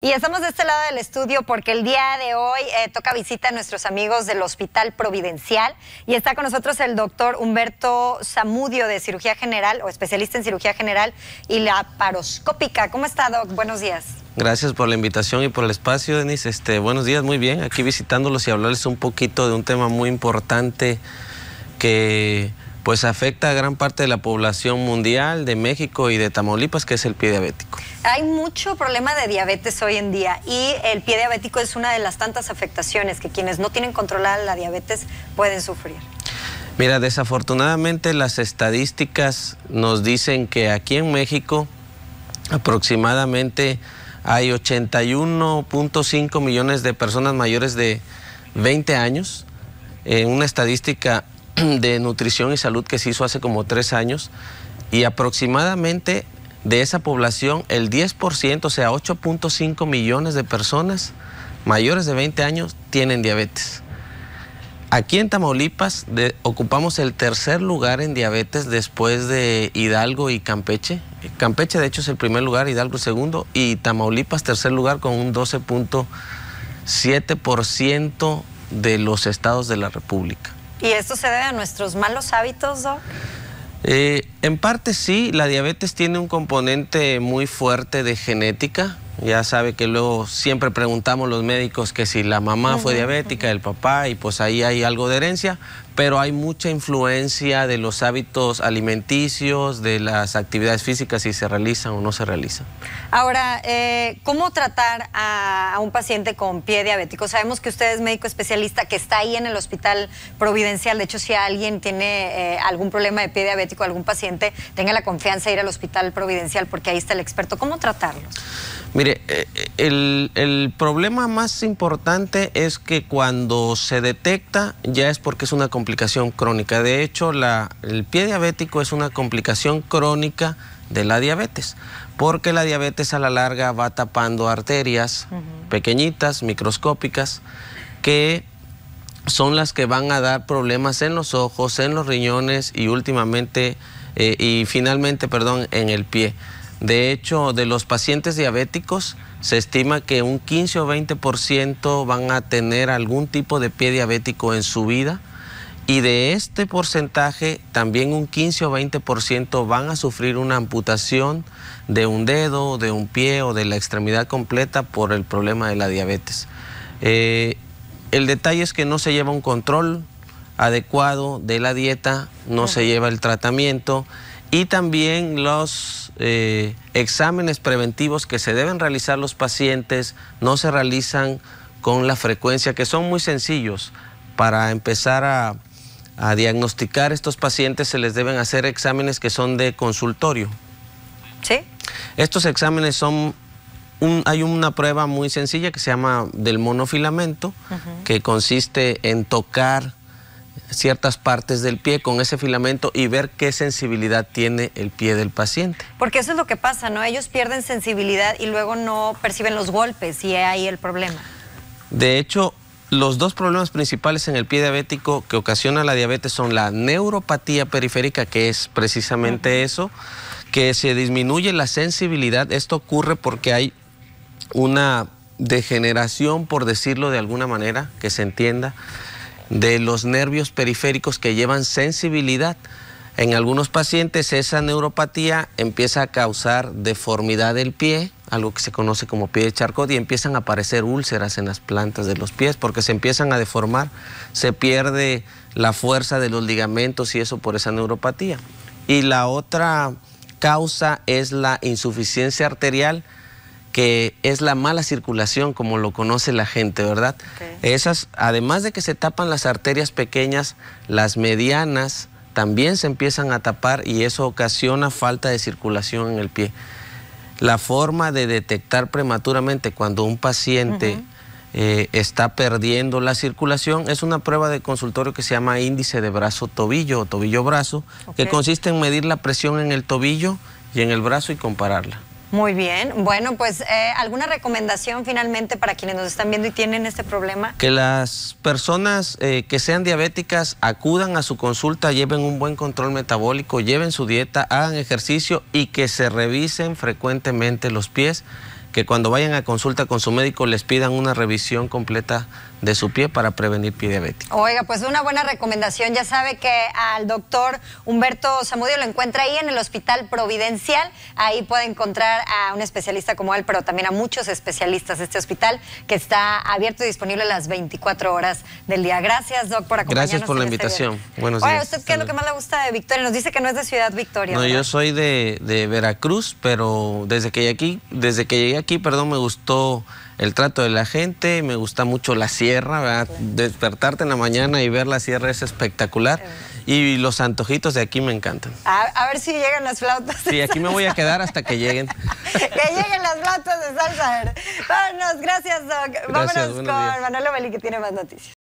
Y estamos de este lado del estudio porque el día de hoy eh, toca visita a nuestros amigos del Hospital Providencial y está con nosotros el doctor Humberto Zamudio de cirugía general o especialista en cirugía general y la paroscópica. ¿Cómo está, Doc? Buenos días. Gracias por la invitación y por el espacio, Denis. Este, buenos días, muy bien. Aquí visitándolos y hablarles un poquito de un tema muy importante que pues afecta a gran parte de la población mundial, de México y de Tamaulipas, que es el pie diabético. Hay mucho problema de diabetes hoy en día y el pie diabético es una de las tantas afectaciones que quienes no tienen controlada la diabetes pueden sufrir. Mira, desafortunadamente las estadísticas nos dicen que aquí en México aproximadamente hay 81.5 millones de personas mayores de 20 años. En eh, una estadística de nutrición y salud que se hizo hace como tres años y aproximadamente de esa población el 10%, o sea, 8.5 millones de personas mayores de 20 años tienen diabetes. Aquí en Tamaulipas ocupamos el tercer lugar en diabetes después de Hidalgo y Campeche. Campeche de hecho es el primer lugar, Hidalgo el segundo y Tamaulipas tercer lugar con un 12.7% de los estados de la República. ¿Y esto se debe a nuestros malos hábitos, Doc? Eh, en parte sí, la diabetes tiene un componente muy fuerte de genética. Ya sabe que luego siempre preguntamos los médicos que si la mamá fue diabética, el papá, y pues ahí hay algo de herencia pero hay mucha influencia de los hábitos alimenticios, de las actividades físicas, si se realizan o no se realizan. Ahora, eh, ¿cómo tratar a, un paciente con pie diabético? Sabemos que usted es médico especialista que está ahí en el hospital providencial. De hecho, si alguien tiene eh, algún problema de pie diabético, algún paciente, tenga la confianza de ir al hospital providencial porque ahí está el experto. ¿Cómo tratarlo? Mire, eh, el, el problema más importante es que cuando se detecta ya es porque es una complicación complicación crónica. De hecho, la, el pie diabético es una complicación crónica de la diabetes, porque la diabetes a la larga va tapando arterias pequeñitas, microscópicas, que son las que van a dar problemas en los ojos, en los riñones y últimamente, eh, y finalmente, perdón, en el pie. De hecho, de los pacientes diabéticos, se estima que un 15 o 20% van a tener algún tipo de pie diabético en su vida y de este porcentaje, también un 15 o 20% van a sufrir una amputación de un dedo, de un pie o de la extremidad completa por el problema de la diabetes. Eh, el detalle es que no se lleva un control adecuado de la dieta, no se lleva el tratamiento y también los eh, exámenes preventivos que se deben realizar los pacientes no se realizan con la frecuencia, que son muy sencillos para empezar a a diagnosticar estos pacientes se les deben hacer exámenes que son de consultorio. ¿Sí? Estos exámenes son, hay una prueba muy sencilla que se llama del monofilamento, que consiste en tocar ciertas partes del pie con ese filamento y ver qué sensibilidad tiene el pie del paciente. Porque eso es lo que pasa, ¿no? Ellos pierden sensibilidad y luego no perciben los golpes y ahí el problema. De hecho, los dos problemas principales en el pie diabético que ocasiona la diabetes son la neuropatía periférica, que es precisamente eso, que se disminuye la sensibilidad. Esto ocurre porque hay una degeneración, por decirlo de alguna manera, que se entienda, de los nervios periféricos que llevan sensibilidad. En algunos pacientes esa neuropatía empieza a causar deformidad del pie, algo que se conoce como pie de Charcot, y empiezan a aparecer úlceras en las plantas de los pies porque se empiezan a deformar, se pierde la fuerza de los ligamentos y eso por esa neuropatía. Y la otra causa es la insuficiencia arterial, que es la mala circulación, como lo conoce la gente, ¿verdad? Esas, además de que se tapan las arterias pequeñas, las medianas, también se empiezan a tapar y eso ocasiona falta de circulación en el pie. La forma de detectar prematuramente cuando un paciente eh, está perdiendo la circulación es una prueba de consultorio que se llama índice de brazo-tobillo o tobillo-brazo, que consiste en medir la presión en el tobillo y en el brazo y compararla. Muy bien. Bueno, pues eh, alguna recomendación finalmente para quienes nos están viendo y tienen este problema. Que las personas eh, que sean diabéticas acudan a su consulta, lleven un buen control metabólico, lleven su dieta, hagan ejercicio y que se revisen frecuentemente los pies. Que cuando vayan a consulta con su médico les pidan una revisión completa de su pie para prevenir pie Oiga, pues una buena recomendación. Ya sabe que al doctor Humberto Zamudio lo encuentra ahí en el Hospital Providencial. Ahí puede encontrar a un especialista como él, pero también a muchos especialistas este hospital que está abierto y disponible las 24 horas del día. Gracias, doc, por acompañarnos. Gracias por la este invitación. Buenos días. ¿usted qué es lo que más le gusta de Victoria? Nos dice que no es de Ciudad Victoria. No, yo soy de, Veracruz, pero desde que llegué aquí, desde que llegué aquí, perdón, me gustó el trato de la gente, me gusta mucho la sierra, despertarte en la mañana y ver la sierra es espectacular. Y los antojitos de aquí me encantan. A, ver si llegan las flautas. Sí, aquí me voy a quedar hasta que lleguen. que lleguen las flautas de salsa. Vámonos, gracias, Doc. Vámonos con días. Manolo que tiene más noticias.